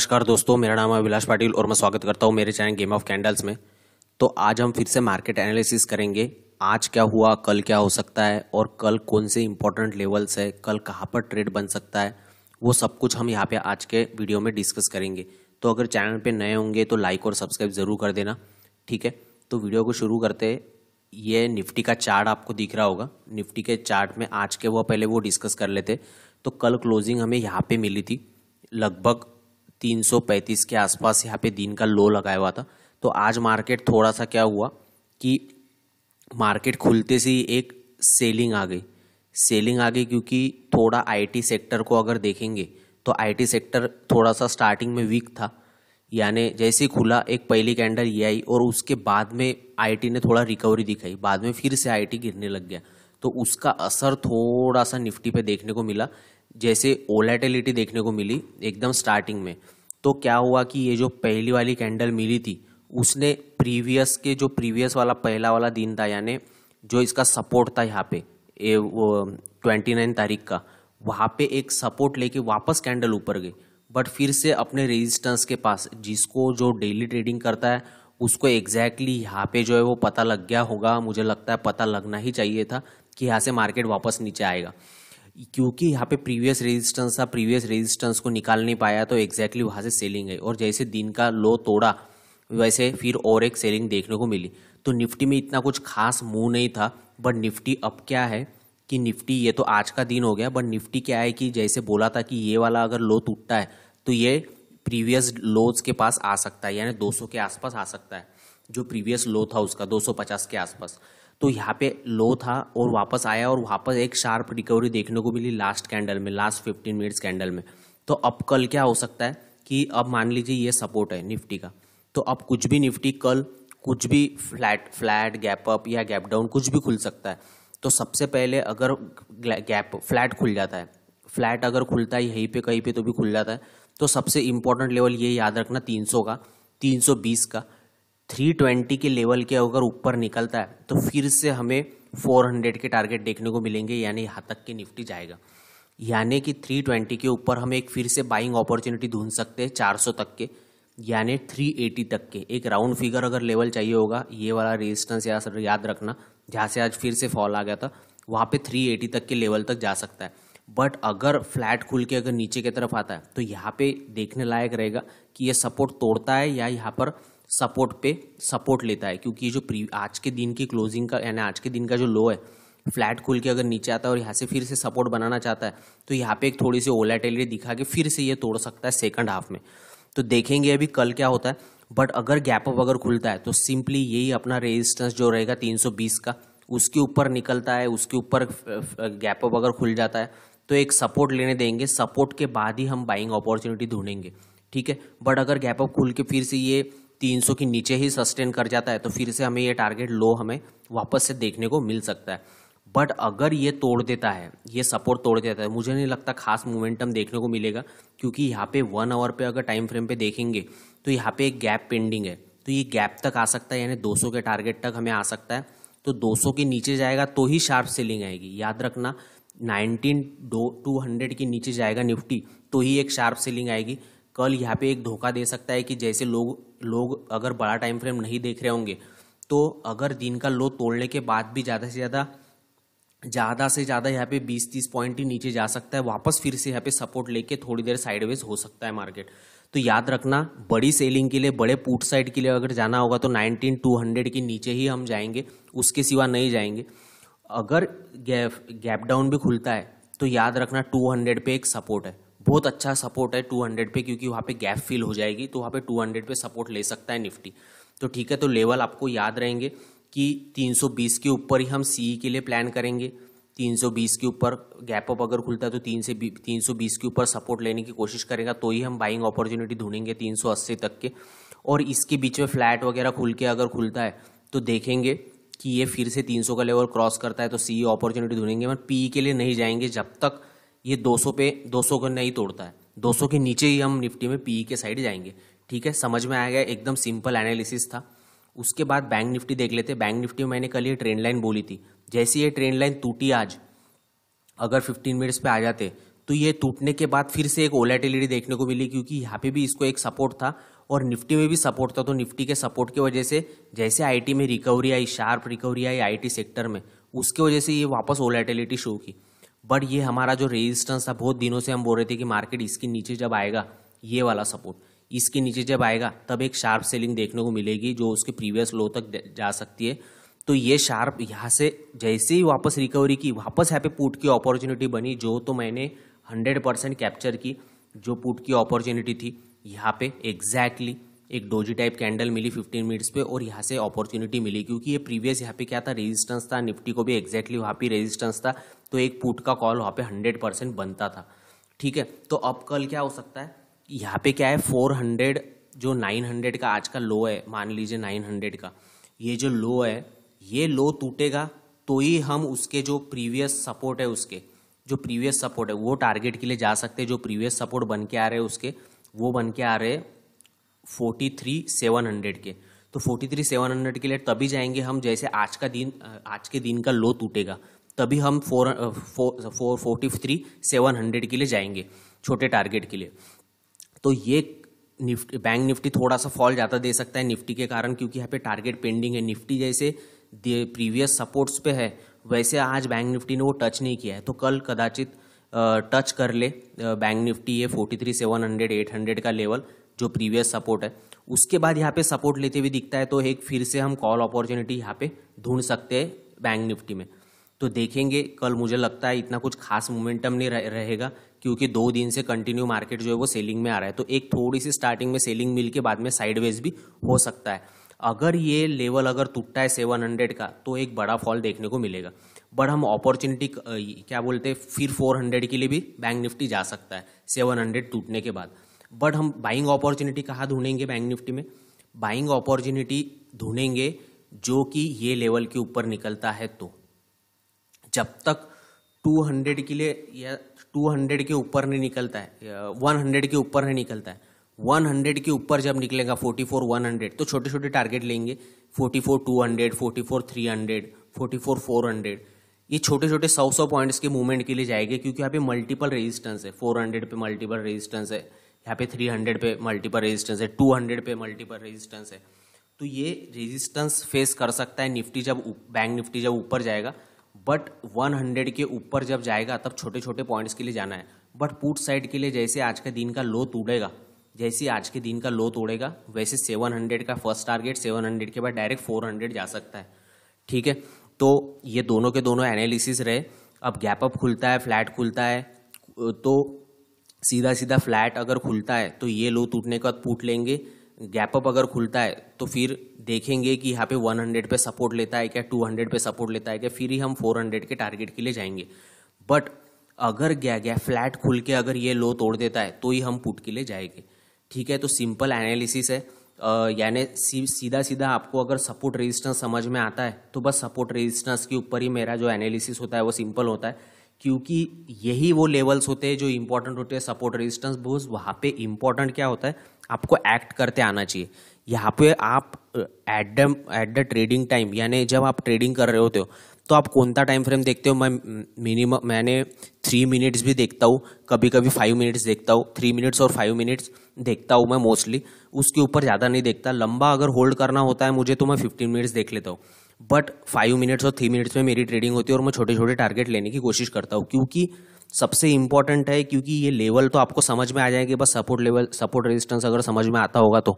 नमस्कार दोस्तों मेरा नाम है अभिलाष पाटिल और मैं स्वागत करता हूँ मेरे चैनल गेम ऑफ कैंडल्स में तो आज हम फिर से मार्केट एनालिसिस करेंगे आज क्या हुआ कल क्या हो सकता है और कल कौन से इंपॉर्टेंट लेवल्स है कल कहाँ पर ट्रेड बन सकता है वो सब कुछ हम यहाँ पे आज के वीडियो में डिस्कस करेंगे तो अगर चैनल पर नए होंगे तो लाइक और सब्सक्राइब ज़रूर कर देना ठीक है तो वीडियो को शुरू करते ये निफ्टी का चार्ट आपको दिख रहा होगा निफ्टी के चार्ट में आज के वो पहले वो डिस्कस कर लेते तो कल क्लोजिंग हमें यहाँ पे मिली थी लगभग 335 के आसपास यहाँ पे दिन का लो लगाया हुआ था तो आज मार्केट थोड़ा सा क्या हुआ कि मार्केट खुलते से ही एक सेलिंग आ गई सेलिंग आ गई क्योंकि थोड़ा आईटी सेक्टर को अगर देखेंगे तो आईटी सेक्टर थोड़ा सा स्टार्टिंग में वीक था यानी जैसे ही खुला एक पहली कैंडल ये आई और उसके बाद में आईटी ने थोड़ा रिकवरी दिखाई बाद में फिर से आईटी गिरने लग गया तो उसका असर थोड़ा सा निफ्टी पे देखने को मिला जैसे ओलेटिलिटी देखने को मिली एकदम स्टार्टिंग में तो क्या हुआ कि ये जो पहली वाली कैंडल मिली थी उसने प्रीवियस के जो प्रीवियस वाला पहला वाला दिन था यानी जो इसका सपोर्ट था यहाँ पे ए वो ट्वेंटी नाइन तारीख का वहाँ पे एक सपोर्ट लेके वापस कैंडल ऊपर गई बट फिर से अपने रेजिस्टेंस के पास जिसको जो डेली ट्रेडिंग करता है उसको एग्जैक्टली exactly यहाँ पे जो है वो पता लग गया होगा मुझे लगता है पता लगना ही चाहिए था कि यहाँ से मार्केट वापस नीचे आएगा क्योंकि यहाँ पे प्रीवियस रेजिस्टेंस था प्रीवियस रेजिस्टेंस को निकाल नहीं पाया तो एक्जैक्टली वहाँ से सेलिंग गई और जैसे दिन का लो तोड़ा वैसे फिर और एक सेलिंग देखने को मिली तो निफ्टी में इतना कुछ खास मूव नहीं था बट निफ्टी अब क्या है कि निफ्टी ये तो आज का दिन हो गया बट निफ्टी क्या है कि जैसे बोला था कि ये वाला अगर लो टूटता है तो ये प्रीवियस लोज के पास आ सकता है यानी 200 के आसपास आ सकता है जो प्रीवियस लो था उसका 250 के आसपास तो यहाँ पे लो था और वापस आया और वापस एक शार्प रिकवरी देखने को मिली लास्ट कैंडल में लास्ट फिफ्टीन मिनट्स कैंडल में तो अब कल क्या हो सकता है कि अब मान लीजिए ये सपोर्ट है निफ्टी का तो अब कुछ भी निफ्टी कल कुछ भी फ्लैट फ्लैट गैप अप या गैप डाउन कुछ भी खुल सकता है तो सबसे पहले अगर गैप फ्लैट खुल जाता है फ्लैट अगर खुलता है यहीं पे कहीं पे तो भी खुल जाता है तो सबसे इम्पोर्टेंट लेवल ये याद रखना 300 का 320 का थ्री ट्वेंटी के लेवल के अगर ऊपर निकलता है तो फिर से हमें फोर हंड्रेड के टारगेट देखने को मिलेंगे यानी यहाँ तक के निफ्टी जाएगा यानी कि थ्री ट्वेंटी के ऊपर हम एक फिर से बाइंग अपॉर्चुनिटी ढूंढ सकते हैं चार सौ तक के यानी थ्री एटी तक के एक राउंड फिगर अगर लेवल चाहिए होगा ये वाला रेजिस्टेंस या याद रखना जहाँ से आज फिर से फॉल आ गया था वहाँ पे थ्री एटी तक के लेवल तक जा सकता है बट अगर फ्लैट खुल के अगर नीचे की तरफ आता है तो यहाँ पे देखने लायक रहेगा कि ये सपोर्ट तोड़ता है या यहाँ पर सपोर्ट पे सपोर्ट लेता है क्योंकि ये जो प्री आज के दिन की क्लोजिंग का यानी आज के दिन का जो लो है फ्लैट खुल के अगर नीचे आता है और यहाँ से फिर से सपोर्ट बनाना चाहता है तो यहाँ पे एक थोड़ी सी ओलाटेलिटी दिखा के फिर से ये तोड़ सकता है सेकंड हाफ में तो देखेंगे अभी कल क्या होता है बट अगर गैप अप अगर खुलता है तो सिंपली यही अपना रेजिस्टेंस जो रहेगा 320 का उसके ऊपर निकलता है उसके ऊपर गैप अप अगर खुल जाता है तो एक सपोर्ट लेने देंगे सपोर्ट के बाद ही हम बाइंग अपॉर्चुनिटी ढूंढेंगे ठीक है बट अगर गैप अप खुल के फिर से ये सौ के नीचे ही सस्टेन कर जाता है तो फिर से हमें ये टारगेट लो हमें वापस से देखने को मिल सकता है बट अगर ये तोड़ देता है ये सपोर्ट तोड़ देता है तो मुझे नहीं लगता खास मोमेंटम देखने को मिलेगा क्योंकि यहाँ पे वन आवर पे अगर टाइम फ्रेम पे देखेंगे तो यहाँ पे एक गैप पेंडिंग है तो ये गैप तक आ सकता है यानी 200 के टारगेट तक हमें आ सकता है तो 200 के नीचे जाएगा तो ही शार्प सेलिंग आएगी याद रखना नाइनटीन दो टू हंड्रेड के नीचे जाएगा निफ्टी तो ही एक शार्प सेलिंग आएगी कल यहाँ पे एक धोखा दे सकता है कि जैसे लोग लोग अगर बड़ा टाइम फ्रेम नहीं देख रहे होंगे तो अगर दिन का लो तोड़ने के बाद भी ज़्यादा से ज़्यादा ज़्यादा से ज़्यादा यहाँ पे 20-30 पॉइंट ही नीचे जा सकता है वापस फिर से यहाँ पे सपोर्ट लेके थोड़ी देर साइडवेज हो सकता है मार्केट तो याद रखना बड़ी सेलिंग के लिए बड़े पुट साइड के लिए अगर जाना होगा तो 19200 के नीचे ही हम जाएंगे उसके सिवा नहीं जाएंगे अगर गैप गैप डाउन भी खुलता है तो याद रखना 200 पे एक सपोर्ट है बहुत अच्छा सपोर्ट है 200 पे क्योंकि वहाँ पे गैप फिल हो जाएगी तो वहाँ पे 200 पे सपोर्ट ले सकता है निफ्टी तो ठीक है तो लेवल आपको याद रहेंगे कि 320 के ऊपर ही हम सी के लिए प्लान करेंगे 320 के ऊपर गैप अप अगर खुलता है तो तीन से तीन सौ बीस के ऊपर सपोर्ट लेने की कोशिश करेगा तो ही हम बाइंग अपॉर्चुनिटी ढूंढेंगे तीन सौ अस्सी तक के और इसके बीच में फ्लैट वगैरह खुल के अगर खुलता है तो देखेंगे कि ये फिर से 300 का लेवल क्रॉस करता है तो सी अपॉर्चुनिटी ढूंढेंगे मगर पी के लिए नहीं जाएंगे जब तक ये 200 पे 200 को नहीं तोड़ता है 200 के नीचे ही हम निफ्टी में पीई e के साइड जाएंगे ठीक है समझ में गया एकदम सिंपल एनालिसिस था उसके बाद बैंक निफ्टी देख लेते बैंक निफ्टी में मैंने कल ये ट्रेंड लाइन बोली थी जैसी ये ट्रेंड लाइन टूटी आज अगर 15 मिनट्स पे आ जाते तो ये टूटने के बाद फिर से एक ओलाटिलिटी देखने को मिली क्योंकि यहाँ पे भी इसको एक सपोर्ट था और निफ्टी में भी सपोर्ट था तो निफ्टी के सपोर्ट की वजह से जैसे आईटी में रिकवरी आई शार्प रिकवरी आई आईटी सेक्टर में उसके वजह से ये वापस ओलाटिलिटी शो की बट ये हमारा जो रेजिस्टेंस था बहुत दिनों से हम बोल रहे थे कि मार्केट इसके नीचे जब आएगा ये वाला सपोर्ट इसके नीचे जब आएगा तब एक शार्प सेलिंग देखने को मिलेगी जो उसके प्रीवियस लो तक जा सकती है तो ये शार्प यहाँ से जैसे ही वापस रिकवरी की वापस यहाँ पे पुट की अपॉर्चुनिटी बनी जो तो मैंने हंड्रेड परसेंट कैप्चर की जो पुट की अपॉर्चुनिटी थी यहाँ पे एग्जैक्टली exactly एक डोजी टाइप कैंडल मिली 15 मिनट्स पे और यहाँ से अपॉर्चुनिटी मिली क्योंकि ये प्रीवियस यहाँ पे क्या था रेजिस्टेंस था निफ्टी को भी एग्जैक्टली वहाँ पे रेजिस्टेंस था तो एक पुट का कॉल वहाँ पे 100 परसेंट बनता था ठीक है तो अब कल क्या हो सकता है यहाँ पे क्या है 400 जो 900 का आज का लो है मान लीजिए 900 का ये जो लो है ये लो टूटेगा तो ही हम उसके जो प्रीवियस सपोर्ट है उसके जो प्रीवियस सपोर्ट है वो टारगेट के लिए जा सकते हैं जो प्रीवियस सपोर्ट बन के आ रहे हैं उसके वो बन के आ रहे हैं फोर्टी थ्री सेवन हंड्रेड के तो फोर्टी थ्री सेवन हंड्रेड के लिए तभी जाएंगे हम जैसे आज का दिन आज के दिन का लो टूटेगा तभी हम four four forty three seven hundred के लिए जाएंगे छोटे टारगेट के लिए तो ये निफ्टी बैंक निफ्टी थोड़ा सा फॉल ज़्यादा दे सकता है निफ्टी के कारण क्योंकि यहाँ पे टारगेट पेंडिंग है निफ्टी जैसे प्रीवियस सपोर्ट्स पे है वैसे आज बैंक निफ्टी ने वो टच नहीं किया है तो कल कदाचित टच कर ले बैंक निफ्टी ये forty three seven hundred eight hundred का लेवल जो प्रीवियस सपोर्ट है उसके बाद यहाँ पे सपोर्ट लेते हुए दिखता है तो एक फिर से हम कॉल अपॉर्चुनिटी यहाँ पे ढूंढ सकते हैं बैंक निफ्टी में तो देखेंगे कल मुझे लगता है इतना कुछ खास मोमेंटम नहीं रह, रहेगा क्योंकि दो दिन से कंटिन्यू मार्केट जो है वो सेलिंग में आ रहा है तो एक थोड़ी सी स्टार्टिंग में सेलिंग मिल के बाद में साइडवेज भी हो सकता है अगर ये लेवल अगर टूटता है सेवन हंड्रेड का तो एक बड़ा फॉल देखने को मिलेगा बट हम अपॉर्चुनिटी क्या बोलते हैं फिर फोर हंड्रेड के लिए भी बैंक निफ्टी जा सकता है सेवन हंड्रेड टूटने के बाद बट हम बाइंग अपॉर्चुनिटी कहाँ ढूंढेंगे बैंक निफ्टी में बाइंग अपॉर्चुनिटी ढूंढेंगे जो कि ये लेवल के ऊपर निकलता है तो जब तक 200 के लिए या 200 के ऊपर नहीं निकलता है 100 के ऊपर नहीं निकलता है 100 के ऊपर जब निकलेगा 44 100 तो छोटे छोटे टारगेट लेंगे 44 200 44 300 44 400 ये छोटे छोटे सौ सौ पॉइंट्स के मूवमेंट के लिए जाएंगे क्योंकि यहाँ पे मल्टीपल रेजिस्टेंस है 400 पे मल्टीपल रेजिस्टेंस है यहाँ पे 300 पे मल्टीपल रेजिस्टेंस है 200 पे मल्टीपल रेजिस्टेंस है तो ये रेजिस्टेंस फेस कर सकता है निफ्टी जब बैंक निफ्टी जब ऊपर जाएगा बट 100 के ऊपर जब जाएगा तब छोटे छोटे पॉइंट्स के लिए जाना है बट पुट साइड के लिए जैसे आज के दिन का लो तोड़ेगा जैसे आज के दिन का लो तोड़ेगा वैसे 700 का फर्स्ट टारगेट 700 के बाद डायरेक्ट 400 जा सकता है ठीक है तो ये दोनों के दोनों एनालिसिस रहे अब गैप अप खुलता है फ्लैट खुलता है तो सीधा सीधा फ्लैट अगर खुलता है तो ये लो टूटने के बाद फूट लेंगे गैप अप अगर खुलता है तो फिर देखेंगे कि यहाँ पे 100 पे सपोर्ट लेता है क्या 200 पे सपोर्ट लेता है क्या फिर ही हम 400 के टारगेट के लिए जाएंगे बट अगर गया गया फ्लैट खुल के अगर ये लो तोड़ देता है तो ही हम पुट के लिए जाएंगे ठीक है तो सिंपल एनालिसिस है यानी सीधा सीधा आपको अगर सपोर्ट रेजिस्टेंस समझ में आता है तो बस सपोर्ट रेजिस्टेंस के ऊपर ही मेरा जो एनालिसिस होता है वो सिंपल होता है क्योंकि यही वो लेवल्स होते हैं जो इंपॉर्टेंट होते हैं सपोर्ट रेजिस्टेंस बोस वहाँ पे इंपॉर्टेंट क्या होता है आपको एक्ट करते आना चाहिए यहाँ पे आप at the at the trading time यानी जब आप ट्रेडिंग कर रहे होते हो तो आप कौन सा टाइम फ्रेम देखते हो मैं मिनिमम मैंने थ्री मिनट्स भी देखता हूँ कभी कभी फाइव मिनट्स देखता हूँ थ्री मिनट्स और फाइव मिनट्स देखता हूँ मैं मोस्टली उसके ऊपर ज़्यादा नहीं देखता लंबा अगर होल्ड करना होता है मुझे तो मैं फिफ्टीन मिनट्स देख लेता हूँ बट फाइव मिनट्स और थ्री मिनट्स में मेरी ट्रेडिंग होती है और मैं छोटे छोटे टारगेट लेने की कोशिश करता हूँ क्योंकि सबसे इंपॉर्टेंट है क्योंकि ये लेवल तो आपको समझ में आ जाएंगे बस सपोर्ट लेवल सपोर्ट रेजिस्टेंस अगर समझ में आता होगा तो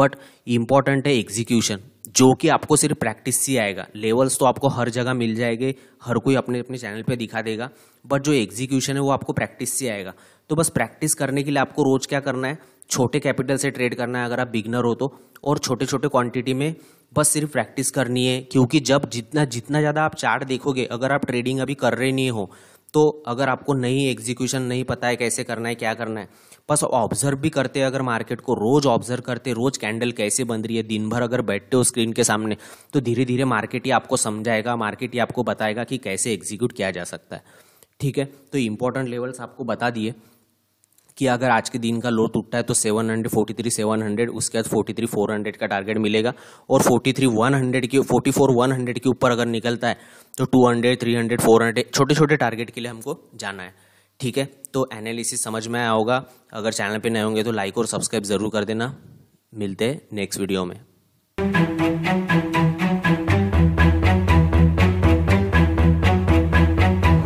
बट इम्पॉर्टेंट है एग्जीक्यूशन जो कि आपको सिर्फ प्रैक्टिस से आएगा लेवल्स तो आपको हर जगह मिल जाएंगे हर कोई अपने अपने चैनल पे दिखा देगा बट जो एग्जीक्यूशन है वो आपको प्रैक्टिस से आएगा तो बस प्रैक्टिस करने के लिए आपको रोज़ क्या करना है छोटे कैपिटल से ट्रेड करना है अगर आप बिगनर हो तो और छोटे छोटे क्वांटिटी में बस सिर्फ प्रैक्टिस करनी है क्योंकि जब जितना जितना ज़्यादा आप चार्ट देखोगे अगर आप ट्रेडिंग अभी कर रहे नहीं हो तो अगर आपको नहीं एग्जीक्यूशन नहीं पता है कैसे करना है क्या करना है बस ऑब्जर्व भी करते अगर मार्केट को रोज ऑब्जर्व करते रोज कैंडल कैसे बन रही है दिन भर अगर बैठते हो स्क्रीन के सामने तो धीरे धीरे मार्केट ही आपको समझाएगा मार्केट ही आपको बताएगा कि कैसे एग्जीक्यूट किया जा सकता है ठीक है तो इंपॉर्टेंट लेवल्स आपको बता दिए कि अगर आज के दिन का लो टूटता है तो seven hundred forty three seven hundred उसके बाद फोर्टी थ्री फोर हंड्रेड का टारगेट मिलेगा और फोर्टी थ्री वन हंड्रेड की फोर्टी फोर वन हंड्रेड के ऊपर अगर निकलता है तो two hundred three hundred four hundred छोटे छोटे टारगेट के लिए हमको जाना है ठीक है तो एनालिसिस समझ में आया होगा अगर चैनल पर नए होंगे तो लाइक और सब्सक्राइब ज़रूर कर देना मिलते हैं नेक्स्ट वीडियो में